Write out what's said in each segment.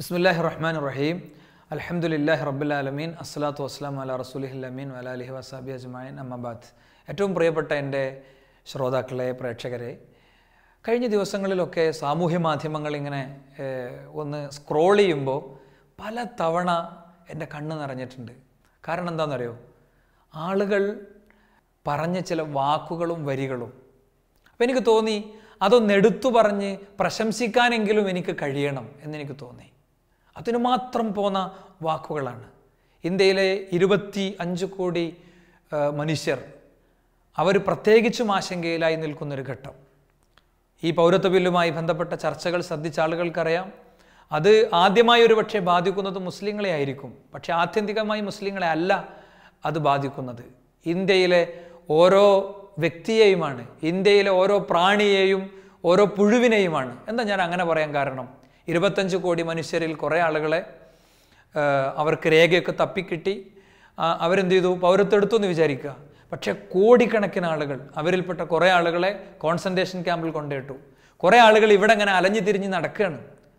ബിസ്മില്ലാഹി റഹ്മാൻ റഹീം അലഹമുല്ലാഹി റബ്ബുലാലമീൻ അസ്സലാത്തു വസ്ലാം അല റസൂലിഹ്ലമീൻ വലാലിഹി വസാബി അജ്മായൻ അമ്മബാദ് ഏറ്റവും പ്രിയപ്പെട്ട എൻ്റെ ശ്രോതാക്കളെ പ്രേക്ഷകരെ കഴിഞ്ഞ ദിവസങ്ങളിലൊക്കെ സാമൂഹ്യ മാധ്യമങ്ങൾ ഇങ്ങനെ ഒന്ന് സ്ക്രോൾ ചെയ്യുമ്പോൾ പല തവണ എൻ്റെ കണ്ണ് നിറഞ്ഞിട്ടുണ്ട് കാരണം എന്താണെന്നറിയോ ആളുകൾ പറഞ്ഞ ചില വാക്കുകളും വരികളും അപ്പം എനിക്ക് തോന്നി അതൊന്നെടുത്തു പറഞ്ഞ് പ്രശംസിക്കാനെങ്കിലും എനിക്ക് കഴിയണം എന്നെനിക്ക് തോന്നി അതിനു മാത്രം പോന്ന വാക്കുകളാണ് ഇന്ത്യയിലെ ഇരുപത്തി അഞ്ച് കോടി മനുഷ്യർ അവർ പ്രത്യേകിച്ചും ആശങ്കയിലായി നിൽക്കുന്നൊരു ഘട്ടം ഈ പൗരത്വ ബില്ലുമായി ബന്ധപ്പെട്ട ചർച്ചകൾ ശ്രദ്ധിച്ച ആളുകൾക്കറിയാം അത് ആദ്യമായി ഒരു പക്ഷേ ബാധിക്കുന്നത് മുസ്ലിങ്ങളെ ആയിരിക്കും പക്ഷേ ആത്യന്തികമായി മുസ്ലിങ്ങളെ അല്ല അത് ബാധിക്കുന്നത് ഇന്ത്യയിലെ ഓരോ വ്യക്തിയെയുമാണ് ഇന്ത്യയിലെ ഓരോ പ്രാണിയെയും ഓരോ പുഴുവിനെയുമാണ് എന്താ ഞാൻ അങ്ങനെ പറയാൻ കാരണം ഇരുപത്തഞ്ച് കോടി മനുഷ്യരിൽ കുറേ ആളുകളെ അവർക്ക് രേഖയൊക്കെ തപ്പിക്കിട്ടി അവരെന്ത് ചെയ്തു പൗരത്തെടുത്തു എന്ന് വിചാരിക്കുക പക്ഷേ കോടിക്കണക്കിന് ആളുകൾ അവരിൽപ്പെട്ട കുറേ ആളുകളെ കോൺസെൻട്രേഷൻ ക്യാമ്പിൽ കൊണ്ടുപോയിട്ടു കുറേ ആളുകൾ ഇവിടെ അങ്ങനെ അലഞ്ഞു തിരിഞ്ഞ് നടക്കുകയാണ്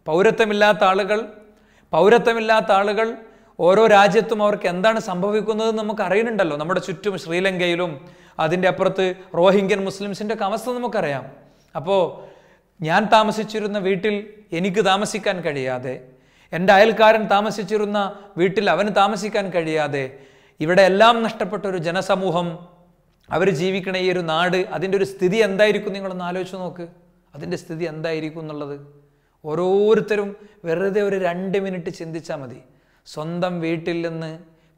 പൗരത്വമില്ലാത്ത ആളുകൾ പൗരത്വമില്ലാത്ത ആളുകൾ ഓരോ രാജ്യത്തും അവർക്ക് എന്താണ് സംഭവിക്കുന്നത് നമുക്ക് അറിയുന്നുണ്ടല്ലോ നമ്മുടെ ചുറ്റും ശ്രീലങ്കയിലും അതിൻ്റെ അപ്പുറത്ത് റോഹിംഗ്യൻ മുസ്ലിംസിൻ്റെ ഒക്കെ അവസ്ഥ നമുക്കറിയാം അപ്പോൾ ഞാൻ താമസിച്ചിരുന്ന വീട്ടിൽ എനിക്ക് താമസിക്കാൻ കഴിയാതെ എൻ്റെ അയൽക്കാരൻ താമസിച്ചിരുന്ന വീട്ടിൽ അവന് താമസിക്കാൻ കഴിയാതെ ഇവിടെ എല്ലാം നഷ്ടപ്പെട്ട ഒരു ജനസമൂഹം അവർ ജീവിക്കണ ഈ ഒരു നാട് അതിൻ്റെ ഒരു സ്ഥിതി എന്തായിരിക്കും നിങ്ങളൊന്ന് ആലോചിച്ച് നോക്ക് അതിൻ്റെ സ്ഥിതി എന്തായിരിക്കും എന്നുള്ളത് ഓരോരുത്തരും വെറുതെ ഒരു രണ്ട് മിനിറ്റ് ചിന്തിച്ചാൽ മതി സ്വന്തം വീട്ടിൽ നിന്ന്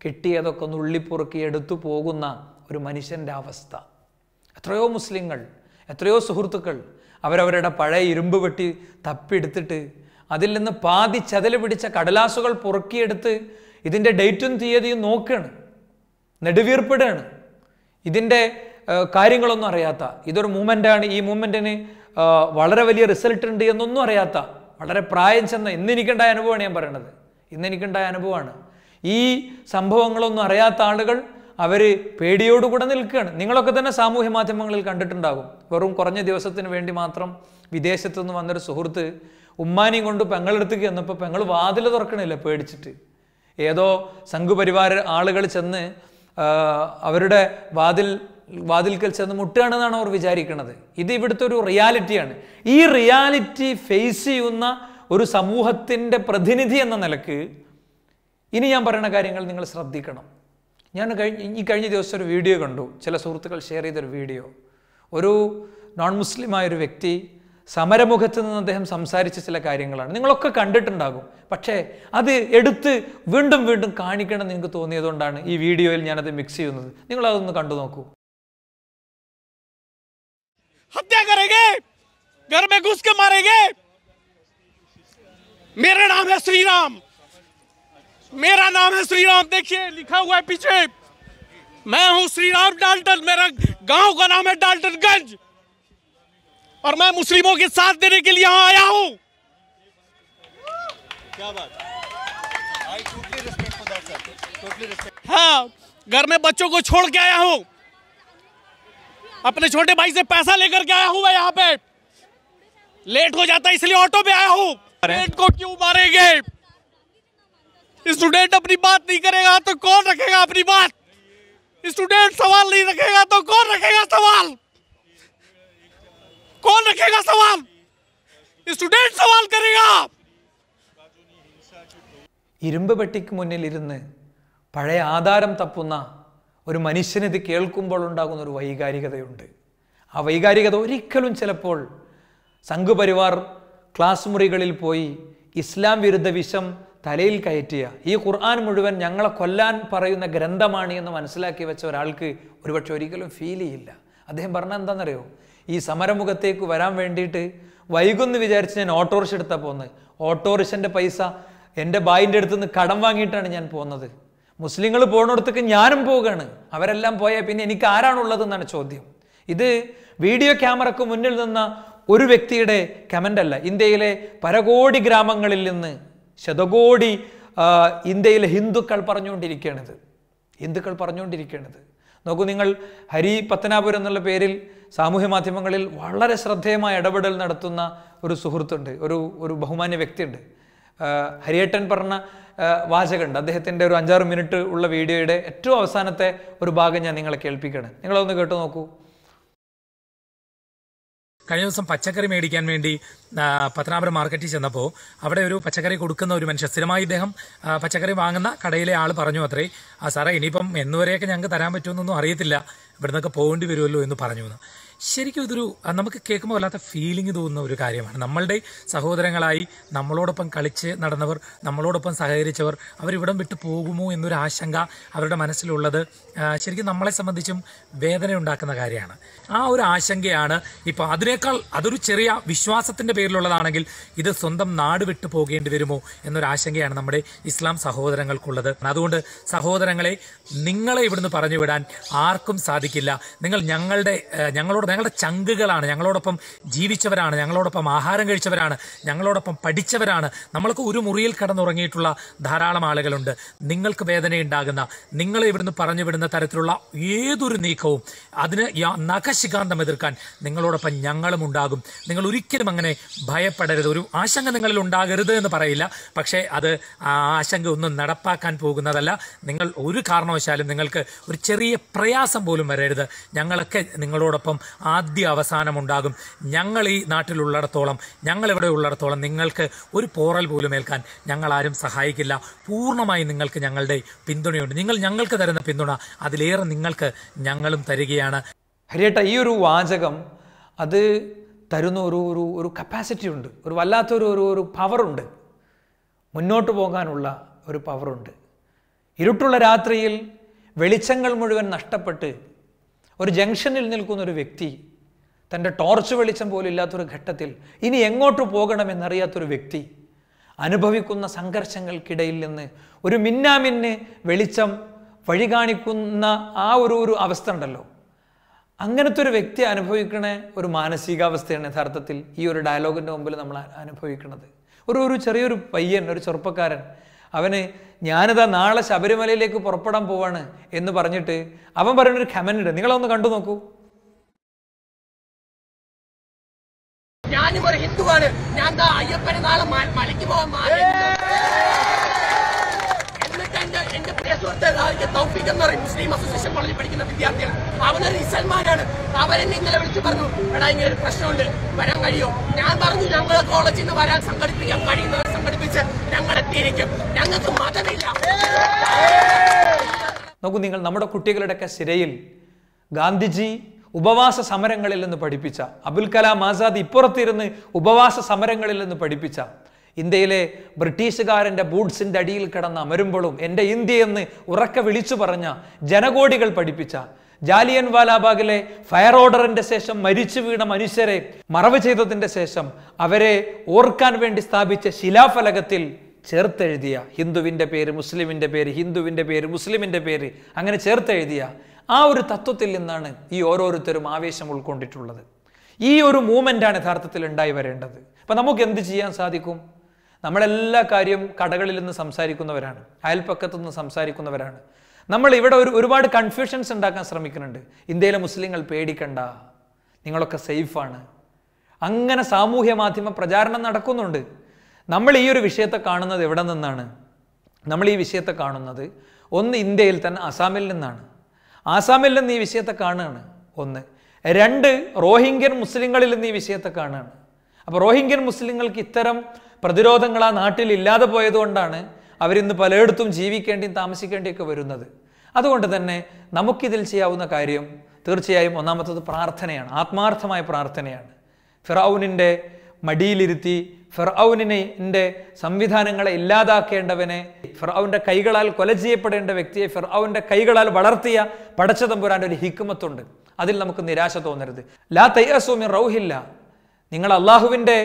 കിട്ടിയതൊക്കെ ഒന്ന് ഉള്ളിപ്പുറുക്കി എടുത്തു പോകുന്ന ഒരു മനുഷ്യൻ്റെ അവസ്ഥ എത്രയോ മുസ്ലിങ്ങൾ എത്രയോ സുഹൃത്തുക്കൾ അവരവരുടെ പഴയ ഇരുമ്പ് വെട്ടി തപ്പിയെടുത്തിട്ട് അതിൽ നിന്ന് പാതി ചതൽ പിടിച്ച കടലാസുകൾ പുറക്കിയെടുത്ത് ഇതിൻ്റെ ഡേറ്റും തീയതിയും നോക്കുകയാണ് നെടുവീർപ്പിടുകയാണ് ഇതിൻ്റെ കാര്യങ്ങളൊന്നും അറിയാത്ത ഇതൊരു മൂമെൻ്റാണ് ഈ മൂമെൻറ്റിന് വളരെ വലിയ റിസൾട്ട് ഉണ്ട് എന്നൊന്നും അറിയാത്ത വളരെ പ്രായം ചെന്ന ഇന്നെനിക്കുണ്ടായ അനുഭവമാണ് ഞാൻ പറയണത് ഇന്നെനിക്കുണ്ടായ അനുഭവമാണ് ഈ സംഭവങ്ങളൊന്നും അറിയാത്ത ആളുകൾ അവർ പേടിയോടുകൂടെ നിൽക്കുകയാണ് നിങ്ങളൊക്കെ തന്നെ സാമൂഹ്യ മാധ്യമങ്ങളിൽ കണ്ടിട്ടുണ്ടാകും വെറും കുറഞ്ഞ ദിവസത്തിന് വേണ്ടി മാത്രം വിദേശത്തു നിന്ന് വന്നൊരു സുഹൃത്ത് ഉമ്മാനെയും കൊണ്ട് പെങ്ങളെടുത്തേക്ക് ചെന്നപ്പോൾ പെങ്ങൾ വാതിൽ തുറക്കണില്ല പേടിച്ചിട്ട് ഏതോ സംഘുപരിവാര ആളുകൾ ചെന്ന് അവരുടെ വാതിൽ വാതിൽക്കൽ ചെന്ന് മുട്ടുകയാണെന്നാണ് അവർ വിചാരിക്കുന്നത് ഇത് ഇവിടുത്തെ ഒരു റിയാലിറ്റിയാണ് ഈ റിയാലിറ്റി ഫേസ് ചെയ്യുന്ന ഒരു സമൂഹത്തിൻ്റെ പ്രതിനിധി എന്ന നിലക്ക് ഇനി ഞാൻ പറയുന്ന കാര്യങ്ങൾ നിങ്ങൾ ശ്രദ്ധിക്കണം ഞാൻ കഴിഞ്ഞ ഈ കഴിഞ്ഞ ദിവസം ഒരു വീഡിയോ കണ്ടു ചില സുഹൃത്തുക്കൾ ഷെയർ ചെയ്തൊരു വീഡിയോ ഒരു നോൺ ഒരു വ്യക്തി സമരമുഖത്ത് നിന്ന് അദ്ദേഹം സംസാരിച്ച ചില കാര്യങ്ങളാണ് നിങ്ങളൊക്കെ കണ്ടിട്ടുണ്ടാകും പക്ഷേ അത് എടുത്ത് വീണ്ടും വീണ്ടും കാണിക്കണം നിങ്ങൾക്ക് തോന്നിയതുകൊണ്ടാണ് ഈ വീഡിയോയിൽ ഞാനത് മിക്സ് ചെയ്യുന്നത് നിങ്ങൾ അതൊന്ന് കണ്ടു നോക്കൂ ഹത്യ കരേഗേ घर में घुस के मारेंगे मेरा नाम है श्रीराम मेरा नाम है श्री राम देखिए लिखा हुआ है पीछे मैं हूँ श्री राम डाल्टन मेरा गांव का नाम है डाल्टनगंज और मैं मुस्लिमों के साथ देने के लिए यहाँ आया हूँ हाँ घर में बच्चों को छोड़ के आया हूँ अपने छोटे भाई से पैसा लेकर के आया हूँ मैं यहाँ पे लेट हो जाता इसलिए ऑटो पे आया हूँ को क्यों मारेंगे स्टूडेंट अपनी बात नहीं करेगा तो कौन रखेगा अपनी बात स्टूडेंट सवाल नहीं रखेगा तो कौन रखेगा सवाल कौन रखेगा सवाल स्टूडेंट सवाल करेगा ഇരുമ്പ് പെട്ടിക്ക് മുന്നിലിരുന്ന് പഴയ ആധാരം തപ്പുന്ന ഒരു മനുഷ്യനിത് കേൾക്കുമ്പോൾ ഉണ്ടാകുന്ന ഒരു വൈകാരികതയുണ്ട് ആ വൈകാരികത ഒരിക്കലും ചിലപ്പോൾ സംഘപരിവാർ ക്ലാസ് മുറികളിൽ പോയി ഇസ്ലാം വിരുദ്ധ വിഷം തലയിൽ കയറ്റിയ ഈ ഖുർആൻ മുഴുവൻ ഞങ്ങളെ കൊല്ലാൻ പറയുന്ന ഗ്രന്ഥമാണ് എന്ന് മനസ്സിലാക്കി വെച്ച ഒരാൾക്ക് ഒരുപക്ഷെ ഒരിക്കലും ഫീൽ ചെയ്യില്ല അദ്ദേഹം പറഞ്ഞ എന്താണെന്നറിയോ ഈ സമരമുഖത്തേക്ക് വരാൻ വേണ്ടിയിട്ട് വൈകുന്നു വിചാരിച്ച് ഞാൻ ഓട്ടോറിക്ഷ എടുത്താൽ പോകുന്നത് ഓട്ടോറിക്ഷൻ്റെ പൈസ എൻ്റെ ബായിൻ്റെ അടുത്ത് നിന്ന് കടം വാങ്ങിയിട്ടാണ് ഞാൻ പോകുന്നത് മുസ്ലിങ്ങൾ പോകുന്നിടത്തേക്ക് ഞാനും പോവുകയാണ് അവരെല്ലാം പോയാൽ പിന്നെ എനിക്ക് എന്നാണ് ചോദ്യം ഇത് വീഡിയോ ക്യാമറക്ക് മുന്നിൽ നിന്ന ഒരു വ്യക്തിയുടെ കമൻ്റല്ല ഇന്ത്യയിലെ പരകോടി ഗ്രാമങ്ങളിൽ നിന്ന് ശതകോടി ഇന്ത്യയിലെ ഹിന്ദുക്കൾ പറഞ്ഞുകൊണ്ടിരിക്കുകയാണിത് ഹിന്ദുക്കൾ പറഞ്ഞുകൊണ്ടിരിക്കുകയാണിത് നോക്കൂ നിങ്ങൾ ഹരി പത്തനാപുരം എന്നുള്ള പേരിൽ സാമൂഹ്യ മാധ്യമങ്ങളിൽ വളരെ ശ്രദ്ധേയമായ ഇടപെടൽ നടത്തുന്ന ഒരു സുഹൃത്തുണ്ട് ഒരു ഒരു ബഹുമാന്യ വ്യക്തിയുണ്ട് ഹരിയേട്ടൻ പറഞ്ഞ വാചകമുണ്ട് അദ്ദേഹത്തിൻ്റെ ഒരു അഞ്ചാറ് മിനിറ്റ് ഉള്ള വീഡിയോയുടെ ഏറ്റവും അവസാനത്തെ ഒരു ഭാഗം ഞാൻ നിങ്ങളെ കേൾപ്പിക്കുകയാണ് നിങ്ങളൊന്ന് കേട്ടു നോക്കൂ കഴിഞ്ഞ ദിവസം പച്ചക്കറി മേടിക്കാൻ വേണ്ടി പത്തനാപുരം മാർക്കറ്റിൽ ചെന്നപ്പോൾ അവിടെ ഒരു പച്ചക്കറി കൊടുക്കുന്ന ഒരു മനുഷ്യ സ്ഥിരമായി ഇദ്ദേഹം പച്ചക്കറി വാങ്ങുന്ന കടയിലെ ആൾ പറഞ്ഞു അത്രേ ആ സാറേ ഇനിയിപ്പം എന്നുവരെയൊക്കെ ഞങ്ങൾക്ക് തരാൻ പറ്റുമെന്നൊന്നും അറിയത്തില്ല ഇവിടുന്നൊക്കെ പോകേണ്ടി വരുമല്ലോ എന്ന് പറഞ്ഞു ശരിക്കും ഇതൊരു നമുക്ക് കേൾക്കുമ്പോൾ വല്ലാത്ത ഫീലിംഗ് തോന്നുന്ന ഒരു കാര്യമാണ് നമ്മളുടെ സഹോദരങ്ങളായി നമ്മളോടൊപ്പം കളിച്ച് നടന്നവർ നമ്മളോടൊപ്പം സഹകരിച്ചവർ അവരിവിടം വിട്ടു പോകുമോ എന്നൊരു ആശങ്ക അവരുടെ മനസ്സിലുള്ളത് ശരിക്കും നമ്മളെ സംബന്ധിച്ചും വേദന ഉണ്ടാക്കുന്ന കാര്യമാണ് ആ ഒരു ആശങ്കയാണ് ഇപ്പോൾ അതിനേക്കാൾ അതൊരു ചെറിയ വിശ്വാസത്തിൻ്റെ പേരിലുള്ളതാണെങ്കിൽ ഇത് സ്വന്തം നാട് വിട്ടു പോകേണ്ടി വരുമോ എന്നൊരു ആശങ്കയാണ് നമ്മുടെ ഇസ്ലാം സഹോദരങ്ങൾക്കുള്ളത് അതുകൊണ്ട് സഹോദരങ്ങളെ നിങ്ങളെ ഇവിടുന്ന് പറഞ്ഞു വിടാൻ ആർക്കും സാധിക്കില്ല നിങ്ങൾ ഞങ്ങളുടെ ഞങ്ങളോട് ഞങ്ങളുടെ ചങ്കുകളാണ് ഞങ്ങളോടൊപ്പം ജീവിച്ചവരാണ് ഞങ്ങളോടൊപ്പം ആഹാരം കഴിച്ചവരാണ് ഞങ്ങളോടൊപ്പം പഠിച്ചവരാണ് നമ്മൾക്ക് ഒരു മുറിയിൽ കടന്നുറങ്ങിയിട്ടുള്ള ധാരാളം ആളുകളുണ്ട് നിങ്ങൾക്ക് വേദനയുണ്ടാകുന്ന നിങ്ങളെ ഇവിടുന്ന് പറഞ്ഞു വിടുന്ന തരത്തിലുള്ള ഏതൊരു നീക്കവും അതിന് നഖശികാന്തം എതിർക്കാൻ നിങ്ങളോടൊപ്പം ഞങ്ങളും ഉണ്ടാകും നിങ്ങൾ ഒരിക്കലും അങ്ങനെ ഭയപ്പെടരുത് ഒരു ആശങ്ക നിങ്ങളിൽ ഉണ്ടാകരുത് എന്ന് പറയില്ല പക്ഷേ അത് ആശങ്ക ഒന്നും നടപ്പാക്കാൻ പോകുന്നതല്ല നിങ്ങൾ ഒരു കാരണവശാലും നിങ്ങൾക്ക് ഒരു ചെറിയ പ്രയാസം പോലും വരരുത് ഞങ്ങളൊക്കെ നിങ്ങളോടൊപ്പം ആദ്യ അവസാനമുണ്ടാകും ഞങ്ങൾ ഈ നാട്ടിലുള്ളിടത്തോളം ഞങ്ങളിവിടെ ഉള്ളിടത്തോളം നിങ്ങൾക്ക് ഒരു പോറൽ പോലും ഏൽക്കാൻ ഞങ്ങളാരും സഹായിക്കില്ല പൂർണ്ണമായി നിങ്ങൾക്ക് ഞങ്ങളുടെ പിന്തുണയുണ്ട് നിങ്ങൾ ഞങ്ങൾക്ക് തരുന്ന പിന്തുണ അതിലേറെ നിങ്ങൾക്ക് ഞങ്ങളും തരികയാണ് ഹരിയേട്ട ഈ ഒരു വാചകം അത് തരുന്ന ഒരു ഒരു ഒരു കപ്പാസിറ്റി ഉണ്ട് ഒരു വല്ലാത്തൊരു ഒരു ഒരു പവറുണ്ട് മുന്നോട്ട് പോകാനുള്ള ഒരു പവറുണ്ട് ഇരുട്ടുള്ള രാത്രിയിൽ വെളിച്ചങ്ങൾ മുഴുവൻ നഷ്ടപ്പെട്ട് ഒരു ജംഗ്ഷനിൽ നിൽക്കുന്ന ഒരു വ്യക്തി തൻ്റെ ടോർച്ച് വെളിച്ചം പോലും ഇല്ലാത്തൊരു ഘട്ടത്തിൽ ഇനി എങ്ങോട്ട് പോകണമെന്നറിയാത്തൊരു വ്യക്തി അനുഭവിക്കുന്ന സംഘർഷങ്ങൾക്കിടയിൽ നിന്ന് ഒരു മിന്നാമിന്ന് വെളിച്ചം വഴി കാണിക്കുന്ന ആ ഒരു ഒരു അവസ്ഥ ഉണ്ടല്ലോ അങ്ങനത്തെ ഒരു വ്യക്തി അനുഭവിക്കണ ഒരു മാനസികാവസ്ഥയാണ് യഥാർത്ഥത്തിൽ ഈ ഒരു ഡയലോഗിൻ്റെ മുമ്പിൽ നമ്മൾ അനുഭവിക്കുന്നത് ഒരു ഒരു ചെറിയൊരു പയ്യൻ ഒരു ചെറുപ്പക്കാരൻ അവന് ഞാനിതാ നാളെ ശബരിമലയിലേക്ക് പുറപ്പെടാൻ പോവാണ് എന്ന് പറഞ്ഞിട്ട് അവൻ പറയുന്നൊരു കമൻ്റ് ഉണ്ട് നിങ്ങളൊന്ന് കണ്ടു നോക്കൂ ഞാനും ഒരു ഹിന്ദുവാണ് ഞാൻ അയ്യപ്പനെ നാളെ മലയ്ക്ക് പോകാൻ എന്റെ പ്രിയ സുഹൃത്ത് തൗഫീഖ് എന്ന് പറയും മുസ്ലിം അസോസിയേഷൻ കോളേജിൽ പഠിക്കുന്ന വിദ്യാർത്ഥിയാണ് അവനൊരു ഇസൽമാനാണ് അവരെന്നെ ഇന്നലെ വിളിച്ചു പറഞ്ഞു എടാ ഇങ്ങനെ ഒരു പ്രശ്നമുണ്ട് വരാൻ കഴിയോ ഞാൻ പറഞ്ഞു ഞങ്ങളെ കോളേജിൽ നിന്ന് വരാൻ സംഘടിപ്പിക്കാൻ കഴിയുന്ന പഠിപ്പിച്ച് ഞങ്ങളെ ഞങ്ങൾക്ക് മതമില്ല നോക്കൂ നിങ്ങൾ നമ്മുടെ കുട്ടികളുടെയൊക്കെ സിരയിൽ ഗാന്ധിജി ഉപവാസ സമരങ്ങളിൽ നിന്ന് പഠിപ്പിച്ച അബുൽ കലാം ആസാദ് ഇപ്പുറത്തിരുന്ന് ഉപവാസ സമരങ്ങളിൽ നിന്ന് പഠിപ്പിച്ച ഇന്ത്യയിലെ ബ്രിട്ടീഷുകാരൻ്റെ ബൂട്ട്സിൻ്റെ അടിയിൽ കിടന്ന അമരുമ്പോഴും എൻ്റെ ഇന്ത്യയെന്ന് ഉറക്കെ വിളിച്ചു പറഞ്ഞ ജനകോടികൾ പഠിപ്പിച്ച ജാലിയൻ വാലാബാഗിലെ ഫയർ ഓർഡറിന്റെ ശേഷം മരിച്ചു വീണ മനുഷ്യരെ മറവ് ചെയ്തതിന്റെ ശേഷം അവരെ ഓർക്കാൻ വേണ്ടി സ്ഥാപിച്ച ശിലാഫലകത്തിൽ ചേർത്തെഴുതിയ ഹിന്ദുവിന്റെ പേര് മുസ്ലിമിന്റെ പേര് ഹിന്ദുവിന്റെ പേര് മുസ്ലിമിന്റെ പേര് അങ്ങനെ ചേർത്തെഴുതിയ ആ ഒരു തത്വത്തിൽ നിന്നാണ് ഈ ഓരോരുത്തരും ആവേശം ഉൾക്കൊണ്ടിട്ടുള്ളത് ഈ ഒരു ആണ് യഥാർത്ഥത്തിൽ ഉണ്ടായി വരേണ്ടത് അപ്പൊ നമുക്ക് എന്ത് ചെയ്യാൻ സാധിക്കും നമ്മളെല്ലാ കാര്യവും കടകളിൽ നിന്ന് സംസാരിക്കുന്നവരാണ് അയൽപ്പക്കത്തു നിന്ന് സംസാരിക്കുന്നവരാണ് നമ്മൾ ഇവിടെ ഒരു ഒരുപാട് കൺഫ്യൂഷൻസ് ഉണ്ടാക്കാൻ ശ്രമിക്കുന്നുണ്ട് ഇന്ത്യയിലെ മുസ്ലിങ്ങൾ പേടിക്കണ്ട നിങ്ങളൊക്കെ സേഫാണ് അങ്ങനെ സാമൂഹ്യ മാധ്യമ പ്രചാരണം നടക്കുന്നുണ്ട് നമ്മൾ ഈ ഒരു വിഷയത്തെ കാണുന്നത് എവിടെ നിന്നാണ് നമ്മൾ ഈ വിഷയത്തെ കാണുന്നത് ഒന്ന് ഇന്ത്യയിൽ തന്നെ അസാമിൽ നിന്നാണ് ആസാമിൽ നിന്ന് ഈ വിഷയത്തെ കാണുകയാണ് ഒന്ന് രണ്ട് റോഹിംഗ്യൻ മുസ്ലിങ്ങളിൽ നിന്ന് ഈ വിഷയത്തെ കാണുകയാണ് അപ്പോൾ റോഹിംഗ്യൻ മുസ്ലിങ്ങൾക്ക് ഇത്തരം പ്രതിരോധങ്ങൾ ആ നാട്ടിൽ ഇല്ലാതെ പോയതുകൊണ്ടാണ് അവരിന്ന് പലയിടത്തും ജീവിക്കേണ്ടിയും താമസിക്കേണ്ടിയൊക്കെ വരുന്നത് അതുകൊണ്ട് തന്നെ നമുക്കിതിൽ ചെയ്യാവുന്ന കാര്യം തീർച്ചയായും ഒന്നാമത്തത് പ്രാർത്ഥനയാണ് ആത്മാർത്ഥമായ പ്രാർത്ഥനയാണ് ഫിറൌനിൻ്റെ മടിയിലിരുത്തി ഫിറൌനിനെ സംവിധാനങ്ങളെ ഇല്ലാതാക്കേണ്ടവനെ ഫിറൌൻ്റെ കൈകളാൽ കൊല ചെയ്യപ്പെടേണ്ട വ്യക്തിയെ ഫിറൌൻ്റെ കൈകളാൽ വളർത്തിയ പടച്ച തമ്പുരാൻ്റെ ഒരു ഹിക്കുമത്തുണ്ട് അതിൽ നമുക്ക് നിരാശ തോന്നരുത് ലാ തയ്യസൂമി റൗഹില്ല നിങ്ങൾ അള്ളാഹുവിൻ്റെ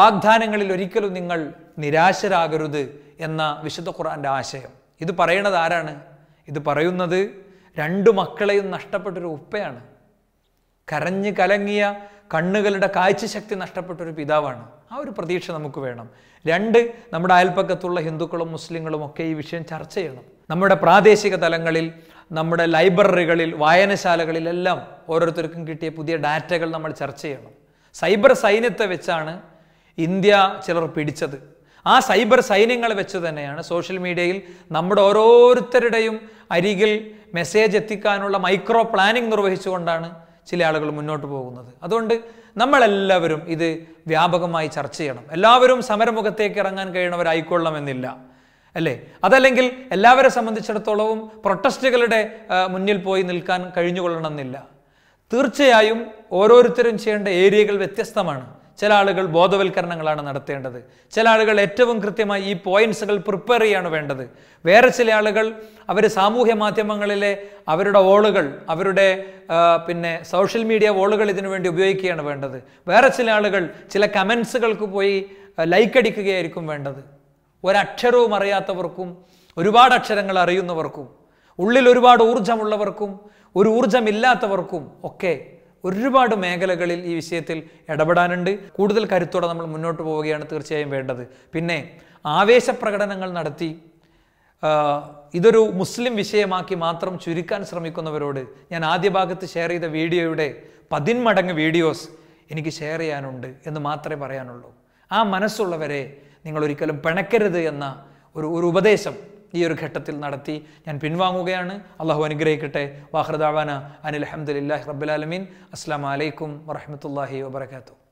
വാഗ്ദാനങ്ങളിൽ ഒരിക്കലും നിങ്ങൾ നിരാശരാകരുത് എന്ന വിശുദ്ധ ഖുർആൻ്റെ ആശയം ഇത് പറയുന്നത് ആരാണ് ഇത് പറയുന്നത് രണ്ടു മക്കളെയും നഷ്ടപ്പെട്ടൊരു ഉപ്പയാണ് കരഞ്ഞ് കലങ്ങിയ കണ്ണുകളുടെ കാഴ്ചശക്തി നഷ്ടപ്പെട്ടൊരു പിതാവാണ് ആ ഒരു പ്രതീക്ഷ നമുക്ക് വേണം രണ്ട് നമ്മുടെ അയൽപ്പക്കത്തുള്ള ഹിന്ദുക്കളും മുസ്ലിങ്ങളും ഒക്കെ ഈ വിഷയം ചർച്ച ചെയ്യണം നമ്മുടെ പ്രാദേശിക തലങ്ങളിൽ നമ്മുടെ ലൈബ്രറികളിൽ വായനശാലകളിലെല്ലാം ഓരോരുത്തർക്കും കിട്ടിയ പുതിയ ഡാറ്റകൾ നമ്മൾ ചർച്ച ചെയ്യണം സൈബർ സൈന്യത്തെ വെച്ചാണ് ഇന്ത്യ ചിലർ പിടിച്ചത് ആ സൈബർ സൈന്യങ്ങൾ വെച്ച് തന്നെയാണ് സോഷ്യൽ മീഡിയയിൽ നമ്മുടെ ഓരോരുത്തരുടെയും അരികിൽ മെസ്സേജ് എത്തിക്കാനുള്ള മൈക്രോ പ്ലാനിംഗ് നിർവഹിച്ചുകൊണ്ടാണ് ചില ആളുകൾ മുന്നോട്ട് പോകുന്നത് അതുകൊണ്ട് നമ്മളെല്ലാവരും ഇത് വ്യാപകമായി ചർച്ച ചെയ്യണം എല്ലാവരും സമരമുഖത്തേക്ക് ഇറങ്ങാൻ കഴിയണവരായിക്കൊള്ളണമെന്നില്ല അല്ലേ അതല്ലെങ്കിൽ എല്ലാവരെ സംബന്ധിച്ചിടത്തോളവും പ്രൊട്ടസ്റ്റുകളുടെ മുന്നിൽ പോയി നിൽക്കാൻ കഴിഞ്ഞുകൊള്ളണമെന്നില്ല തീർച്ചയായും ഓരോരുത്തരും ചെയ്യേണ്ട ഏരിയകൾ വ്യത്യസ്തമാണ് ചില ആളുകൾ ബോധവൽക്കരണങ്ങളാണ് നടത്തേണ്ടത് ചില ആളുകൾ ഏറ്റവും കൃത്യമായി ഈ പോയിന്റ്സുകൾ പ്രിപ്പയർ ചെയ്യാണ് വേണ്ടത് വേറെ ചില ആളുകൾ അവർ സാമൂഹ്യ മാധ്യമങ്ങളിലെ അവരുടെ ഓളുകൾ അവരുടെ പിന്നെ സോഷ്യൽ മീഡിയ ഓളുകൾ ഇതിനു വേണ്ടി ഉപയോഗിക്കുകയാണ് വേണ്ടത് വേറെ ചില ആളുകൾ ചില കമൻസുകൾക്ക് പോയി ലൈക്ക് അടിക്കുകയായിരിക്കും വേണ്ടത് ഒരക്ഷരവും അറിയാത്തവർക്കും ഒരുപാട് അക്ഷരങ്ങൾ അറിയുന്നവർക്കും ഉള്ളിൽ ഒരുപാട് ഊർജമുള്ളവർക്കും ഒരു ഊർജമില്ലാത്തവർക്കും ഒക്കെ ഒരുപാട് മേഖലകളിൽ ഈ വിഷയത്തിൽ ഇടപെടാനുണ്ട് കൂടുതൽ കരുത്തോടെ നമ്മൾ മുന്നോട്ട് പോവുകയാണ് തീർച്ചയായും വേണ്ടത് പിന്നെ പ്രകടനങ്ങൾ നടത്തി ഇതൊരു മുസ്ലിം വിഷയമാക്കി മാത്രം ചുരുക്കാൻ ശ്രമിക്കുന്നവരോട് ഞാൻ ആദ്യ ഭാഗത്ത് ഷെയർ ചെയ്ത വീഡിയോയുടെ പതിന്മടങ്ങ് വീഡിയോസ് എനിക്ക് ഷെയർ ചെയ്യാനുണ്ട് എന്ന് മാത്രമേ പറയാനുള്ളൂ ആ മനസ്സുള്ളവരെ നിങ്ങൾ ഒരിക്കലും പിണക്കരുത് എന്ന ഒരു ഒരു ഉപദേശം ഈ ഒരു ഘട്ടത്തിൽ നടത്തി ഞാൻ പിൻവാങ്ങുകയാണ് അള്ളാഹു അനുഗ്രഹിക്കട്ടെ വാഹൃദാവാന അനിൽ അഹമ്മദില്ലാഹി റബ്ബുലാലമീൻ അസ്സാം വലൈക്കും വറഹമത്തല്ലാഹി വാത്തു